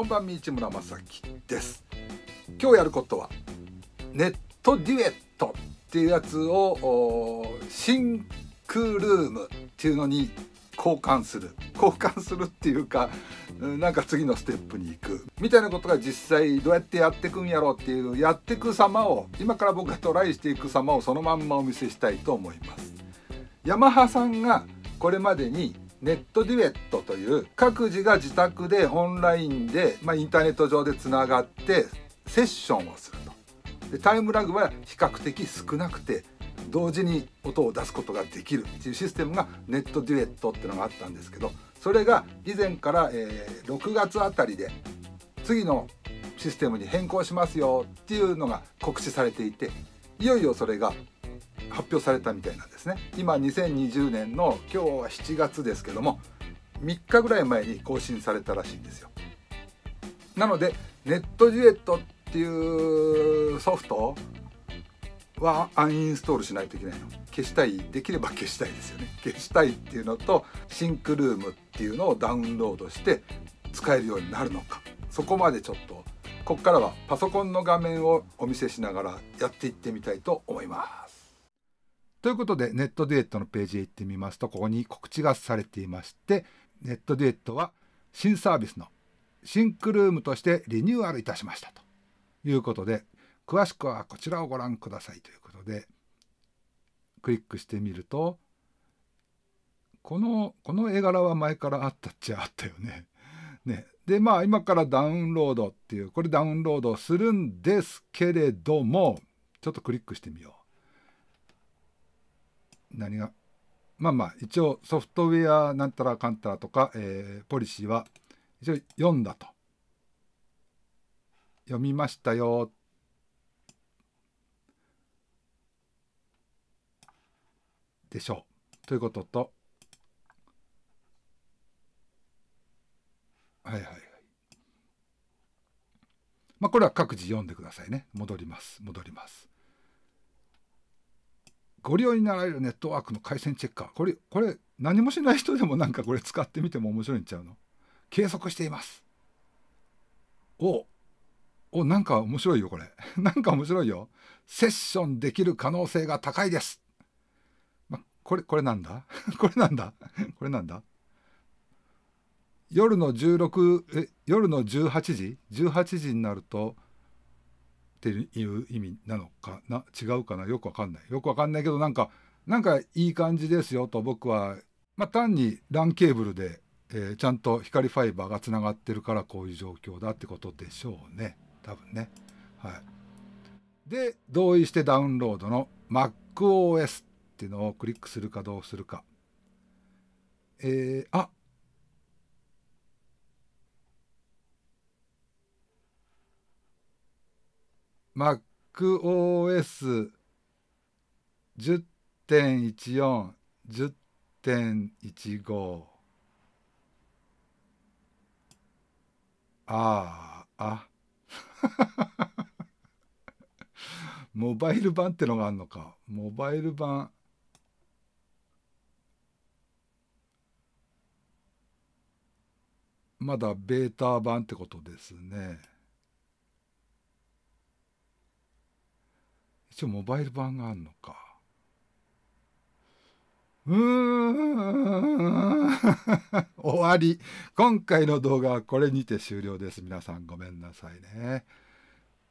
こんばんみちむらまさきです今日やることはネットデュエットっていうやつをシンクルームっていうのに交換する交換するっていうかなんか次のステップに行くみたいなことが実際どうやってやってくんやろうっていうやってく様を今から僕がトライしていく様をそのまんまお見せしたいと思います。ヤマハさんがこれまでにネットデュエットという各自が自宅でオンラインで、まあ、インターネット上でつながってセッションをするとでタイムラグは比較的少なくて同時に音を出すことができるっていうシステムがネットデュエットっていうのがあったんですけどそれが以前から、えー、6月あたりで次のシステムに変更しますよっていうのが告知されていていよいよそれが発表されたみたいなんですね今2020年の今日は7月ですけども3日ぐらい前に更新されたらしいんですよなのでネットデュエットっていうソフトはアンインストールしないといけないの消したいできれば消したいですよね消したいっていうのとシンクルームっていうのをダウンロードして使えるようになるのかそこまでちょっとここからはパソコンの画面をお見せしながらやっていってみたいと思いますということで、ネットデュエットのページへ行ってみますと、ここに告知がされていまして、ネットデュエットは新サービスのシンクルームとしてリニューアルいたしましたということで、詳しくはこちらをご覧くださいということで、クリックしてみると、この、この絵柄は前からあったっちゃあったよね。ね。で、まあ今からダウンロードっていう、これダウンロードするんですけれども、ちょっとクリックしてみよう。何が、まあまあ、一応ソフトウェアなんたらかんたらとか、えー、ポリシーは一応読んだと。読みましたよ。でしょう。ということと、はいはいはい。まあ、これは各自読んでくださいね。戻ります。戻ります。ご利用になられるネットワークの回線チェッカー。これ、これ、何もしない人でもなんかこれ使ってみても面白いんちゃうの計測しています。おお、なんか面白いよ、これ。なんか面白いよ。セッションできる可能性が高いです。ま、これ、これなんだ これなんだ これなんだ夜の16え、夜の18時 ?18 時になると、っていう意味なのかな違うかなよくわかんないよくわかんないけどなんかなんかいい感じですよと僕は、まあ、単に LAN ケーブルで、えー、ちゃんと光ファイバーがつながってるからこういう状況だってことでしょうね多分ね。はい、で同意してダウンロードの MacOS っていうのをクリックするかどうするか。えー、あ MacOS 10.14 10.15ああ モバイル版ってのがあるのかモバイル版まだベータ版ってことですね。一応モバイル版があるのか。うーん 終わり。今回の動画はこれにて終了です。皆さんごめんなさいね。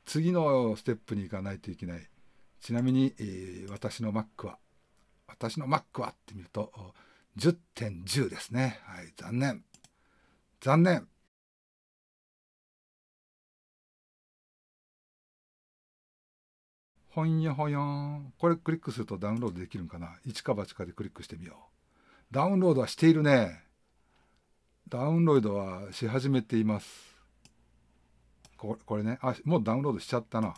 次のステップに行かないといけない。ちなみに、えー、私の Mac は、私の Mac はって見ると、10.10 .10 ですね。はい、残念。残念。ほんよほよん。これクリックするとダウンロードできるんかな一か八かでクリックしてみよう。ダウンロードはしているね。ダウンロードはし始めています。ここれね。あ、もうダウンロードしちゃったな。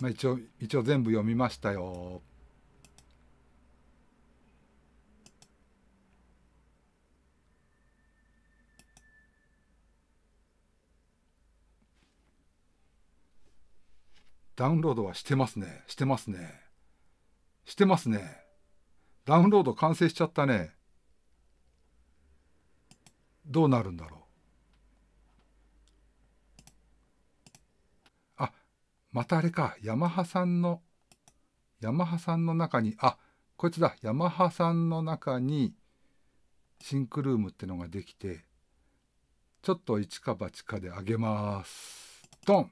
まあ、一応、一応全部読みましたよ。ダウンロードはしてますね。してますね。してますね。ダウンロード完成しちゃったね。どうなるんだろう。あ、またあれか。ヤマハさんの、ヤマハさんの中に、あ、こいつだ。ヤマハさんの中に、シンクルームってのができて、ちょっと一か八かで上げます。ドン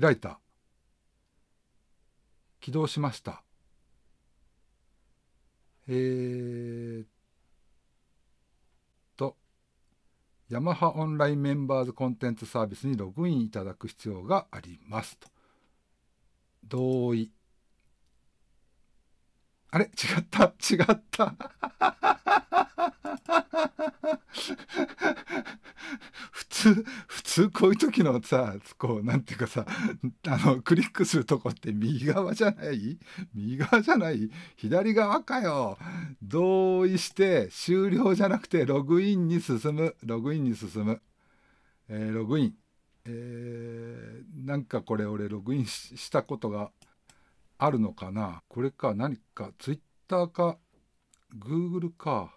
開いた起動しましたえー、っとヤマハオンラインメンバーズコンテンツサービスにログインいただく必要がありますと同意あれ違った違った 普通普通こういう時のさこうなんていうかさあのクリックするとこって右側じゃない右側じゃない左側かよ同意して終了じゃなくてログインに進むログインに進む、えー、ログイン、えー、なんかこれ俺ログインしたことがあるのかなこれか何かツイッターかグーグルか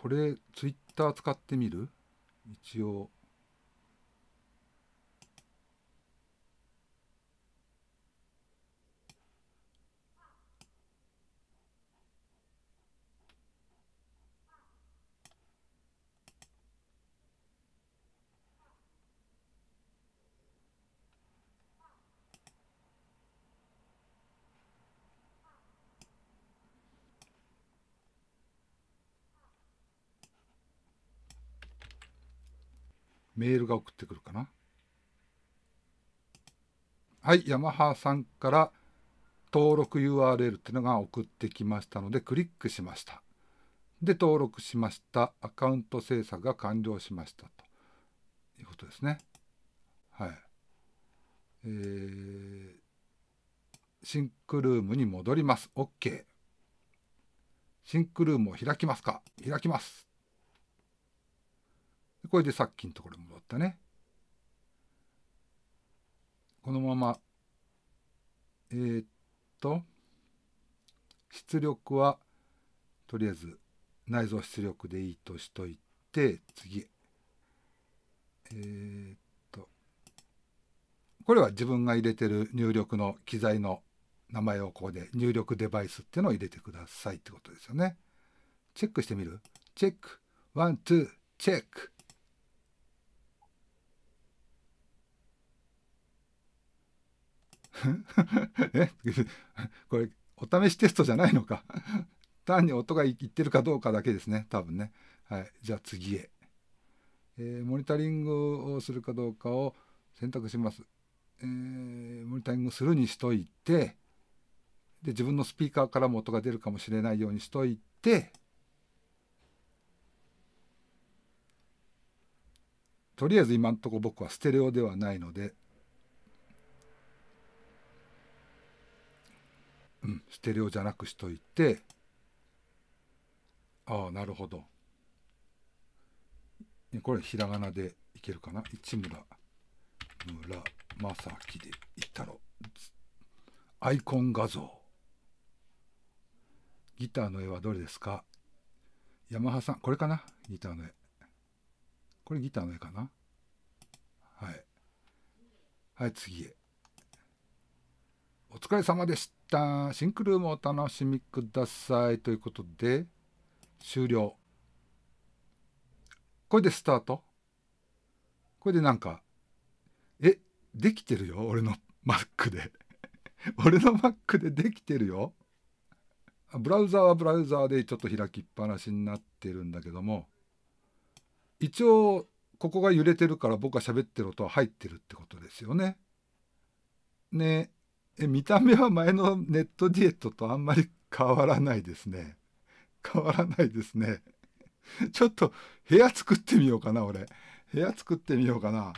これツイッター使ってみる一応メールが送ってくるかな。はい、ヤマハさんから登録 URL っていうのが送ってきましたのでクリックしました。で、登録しました。アカウント制作が完了しましたということですね。はい。えー、シンクルームに戻ります。OK。シンクルームを開きますか開きます。これでさっきのところに戻ったね。このまま、えー、っと、出力は、とりあえず内蔵出力でいいとしといて、次。えー、っと、これは自分が入れてる入力の機材の名前をここで入力デバイスっていうのを入れてくださいってことですよね。チェックしてみるチェック。ワン、ツー、チェック。え これお試しテストじゃないのか 単に音がいってるかどうかだけですね多分ねはいじゃあ次へ、えー、モニタリングをするかどうかを選択します、えー、モニタリングするにしといてで自分のスピーカーからも音が出るかもしれないようにしといてとりあえず今んとこ僕はステレオではないのでうん、ステレオじゃなくしといてああなるほどこれひらがなでいけるかな市村村正明でいったろアイコン画像ギターの絵はどれですかヤマハさんこれかなギターの絵これギターの絵かなはいはい次へお疲れ様でした旦シンクルームをお楽しみくださいということで終了これでスタートこれでなんかえできてるよ俺の Mac で 俺の Mac でできてるよブラウザーはブラウザーでちょっと開きっぱなしになってるんだけども一応ここが揺れてるから僕が喋ってる音は入ってるってことですよね。ねえ見た目は前のネットディエットとあんまり変わらないですね変わらないですねちょっと部屋作ってみようかな俺部屋作ってみようかな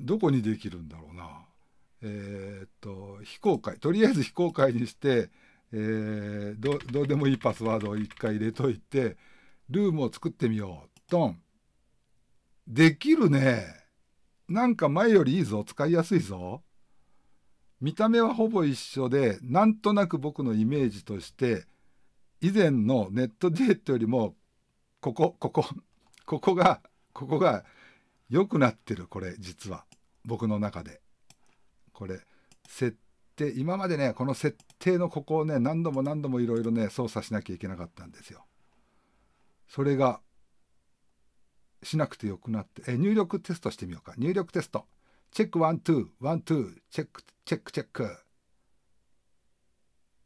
どこにできるんだろうなえー、っと非公開とりあえず非公開にして、えー、どどうでもいいパスワードを一回入れといてルームを作ってみようドンできるねなんか前よりいいぞ使いやすいぞ見た目はほぼ一緒でなんとなく僕のイメージとして以前のネットディエットよりもここここここがここが良くなってるこれ実は僕の中でこれ設定今までねこの設定のここをね何度も何度もいろいろね操作しなきゃいけなかったんですよそれがしなくてよくなって、え入力テストしてみようか。入力テスト。チェックワン、ツー、ワン、ツー、チェック、チェック、チェック。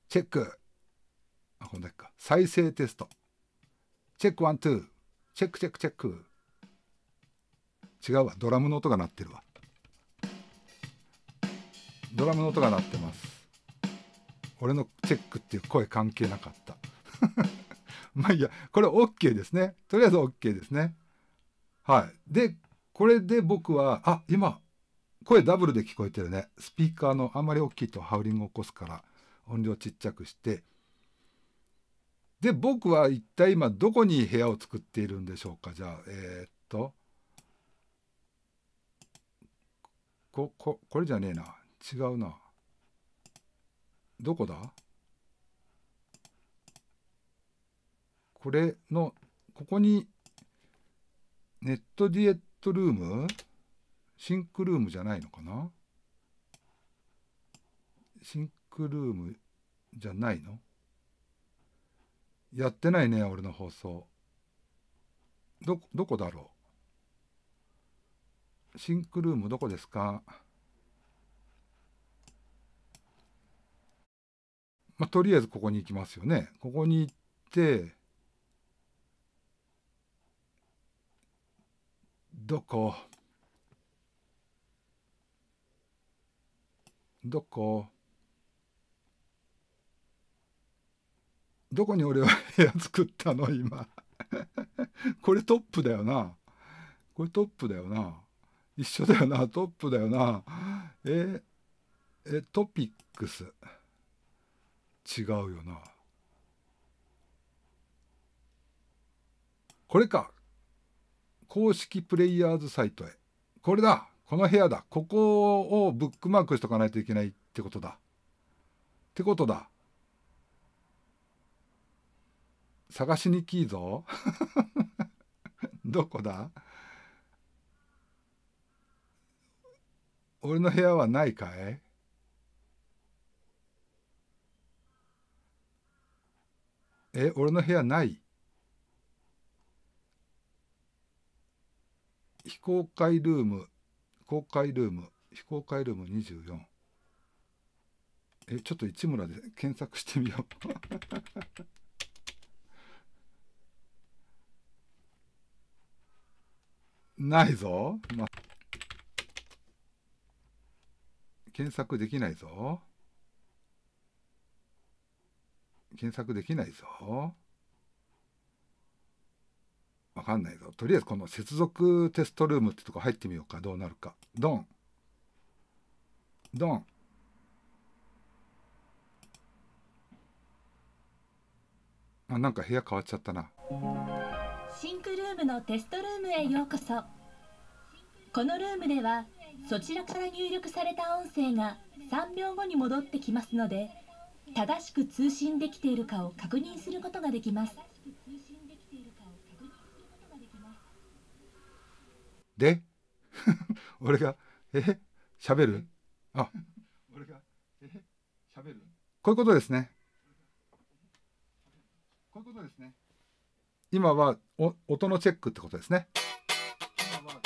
チェック。あ、こんだけか。再生テスト。チェックワン、ツー。チェック、チェック、チェック。違うわ。ドラムの音が鳴ってるわ。ドラムの音が鳴ってます。俺のチェックっていう声関係なかった。まあいいや、これ OK ですね。とりあえず OK ですね。はい。で、これで僕は、あ、今、声ダブルで聞こえてるね。スピーカーのあんまり大きいとハウリングを起こすから音量ちっちゃくして。で、僕は一体今どこに部屋を作っているんでしょうか。じゃあ、えー、っと。こ、こ、これじゃねえな。違うな。どこだこれの、ここにネットディエットルームシンクルームじゃないのかなシンクルームじゃないのやってないね、俺の放送。ど、どこだろうシンクルームどこですかまあ、とりあえずここに行きますよね。ここに行って、どこどこどこに俺は部屋作ったの今 これトップだよなこれトップだよな一緒だよなトップだよなええトピックス違うよなこれか公式プレイヤーズサイトへ。これだこの部屋だここをブックマークしとかないといけないってことだ。ってことだ。探しにきいぞ。どこだ俺の部屋はないかいえ、俺の部屋ない非公開ルーム公開ルーム非公開ルーム24えちょっと市村で検索してみよう ないぞ、ま検索できないぞ検索できないぞ。分かんないぞとりあえずこの接続テストルームってとこ入ってみようかどうなるかドンドンあなんか部屋変わっちゃったなシンクルームのテストルームへようこそこのルームではそちらから入力された音声が3秒後に戻ってきますので正しく通信できているかを確認することができますで 俺が「え喋る?」あ俺が「え喋る?」こういうことですね。こういうことですね。今はお音のチェックってことですね。今は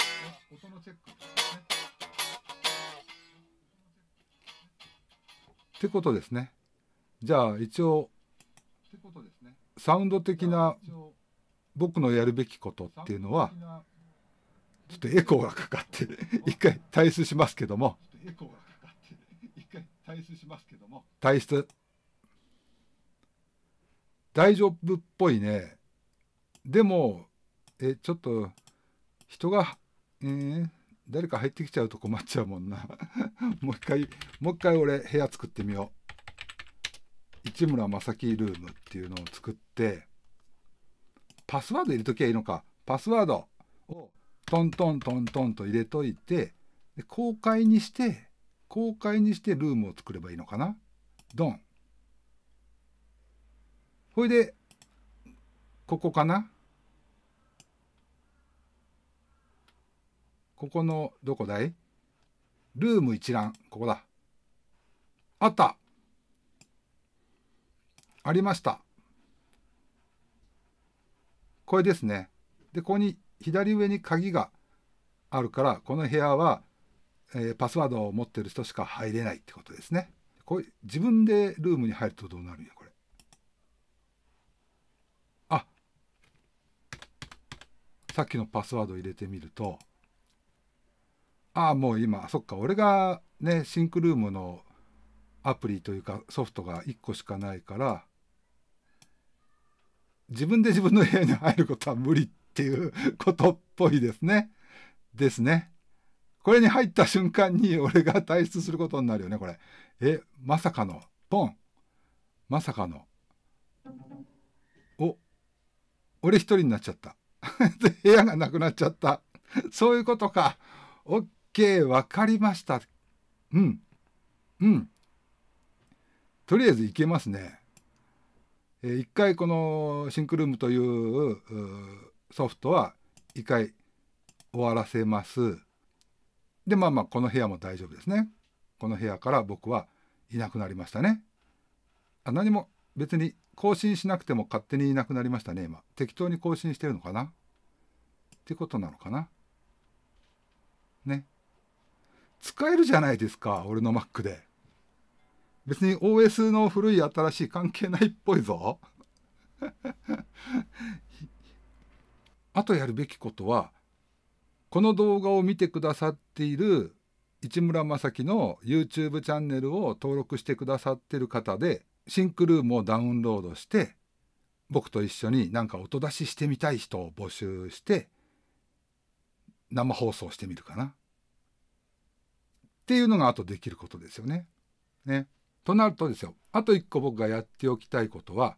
音のチェックってことですね。ってことですね。じゃあ一応サウンド的な僕のやるべきことっていうのは。ちょっとエコーがかかって 一回退出しますけども退出大丈夫っぽいねでもえちょっと人がえー、誰か入ってきちゃうと困っちゃうもんな もう一回もう一回俺部屋作ってみよう市村正樹ルームっていうのを作ってパスワード入れときゃいいのかパスワードをトントントントンと入れといてで公開にして公開にしてルームを作ればいいのかなドンほいでここかなここのどこだいルーム一覧ここだあったありましたこれですねでここに左上に鍵があるからこの部屋は、えー、パスワードを持ってる人しか入れないってことですね。これ自分でルームに入るとどうなるんやこれ。あさっきのパスワード入れてみるとああもう今そっか俺がねシンクルームのアプリというかソフトが1個しかないから自分で自分の部屋に入ることは無理ってっていうことっぽいですね。ですね。これに入った瞬間に俺が退出することになるよね、これ。え、まさかの、ポン。まさかの。お、俺一人になっちゃった。部屋がなくなっちゃった。そういうことか。オッケー、わかりました。うん。うん。とりあえず行けますね。えー、一回このシンクルームというソフトは一回終わらせます。で、まあまあ、この部屋も大丈夫ですね。この部屋から僕はいなくなりましたね。あ何も別に更新しなくても勝手にいなくなりましたね、今。適当に更新してるのかなってことなのかなね。使えるじゃないですか、俺の Mac で。別に OS の古い新しい関係ないっぽいぞ。あとやるべきことはこの動画を見てくださっている市村正樹の YouTube チャンネルを登録してくださってる方でシンクルームをダウンロードして僕と一緒になんか音出ししてみたい人を募集して生放送してみるかな。っていうのがあとできることですよね。ね。となるとですよあと一個僕がやっておきたいことは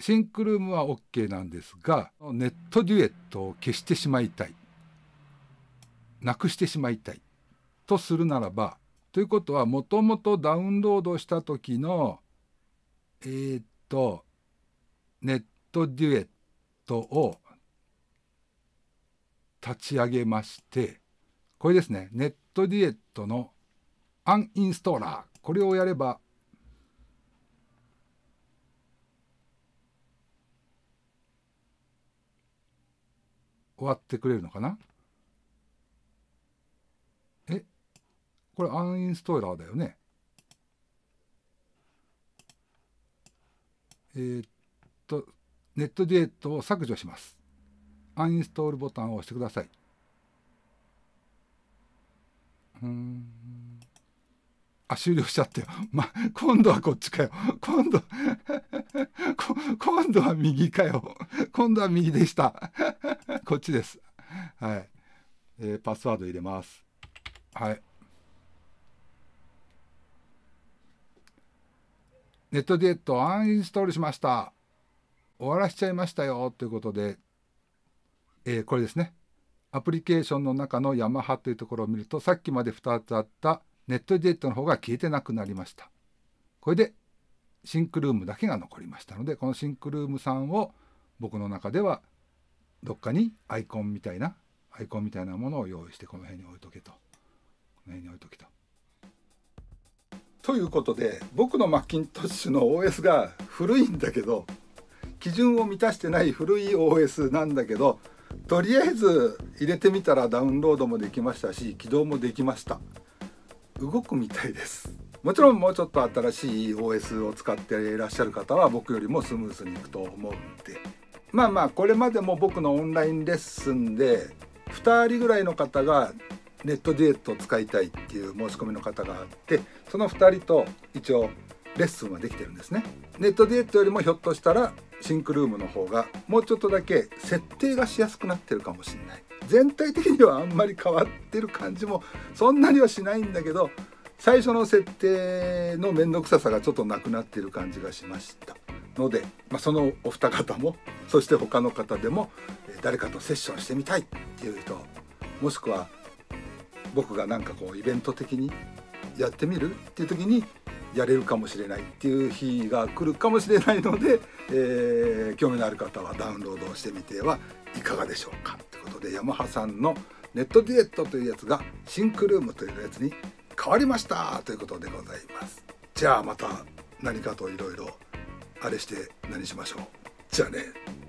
シンクルームは OK なんですが、ネットデュエットを消してしまいたい。なくしてしまいたい。とするならば、ということは、もともとダウンロードした時の、えー、っと、ネットデュエットを立ち上げまして、これですね、ネットデュエットのアンインストーラー。これをやれば終わってくれるのかなえこれアンインストーラーだよねえー、っとネットデュエットを削除しますアンインストールボタンを押してくださいうんあ終了しちゃったよ、ま、今度はこっちかよ今度 今度は右かよ今度は右でした こっちですはい、えー、パスワード入れますはいネットディエットアンインストールしました終わらしちゃいましたよということで、えー、これですねアプリケーションの中のヤマハというところを見るとさっきまで2つあったネットェットの方が消えてなくなりました。これでシンクルームだけが残りましたのでこのシンクルームさんを僕の中ではどっかにアイコンみたいなアイコンみたいなものを用意してこの辺に置いとけとこの辺に置いとけと。ということで僕のマッキントッシュの OS が古いんだけど基準を満たしてない古い OS なんだけどとりあえず入れてみたらダウンロードもできましたし起動もできました。動くみたいですもちろんもうちょっと新しい OS を使っていらっしゃる方は僕よりもスムーズにいくと思うんでまあまあこれまでも僕のオンラインレッスンで2人ぐらいの方がネットデュエットを使いたいっていう申し込みの方があってその2人と一応レッスンはできてるんですねネットデュエットよりもひょっとしたらシンクルームの方がもうちょっとだけ設定がしやすくなってるかもしれない全体的にはあんまり変わってる感じもそんなにはしないんだけど最初の設定の面倒くささがちょっとなくなってる感じがしましたので、まあ、そのお二方もそして他の方でも誰かとセッションしてみたいっていう人もしくは僕がなんかこうイベント的にやってみるっていう時にやれるかもしれないっていう日が来るかもしれないので、えー、興味のある方はダウンロードしてみてはいかがでしょうか。ことでヤマハさんのネットデュエットというやつがシンクルームというやつに変わりましたということでございますじゃあまた何かといろいろあれして何しましょうじゃあね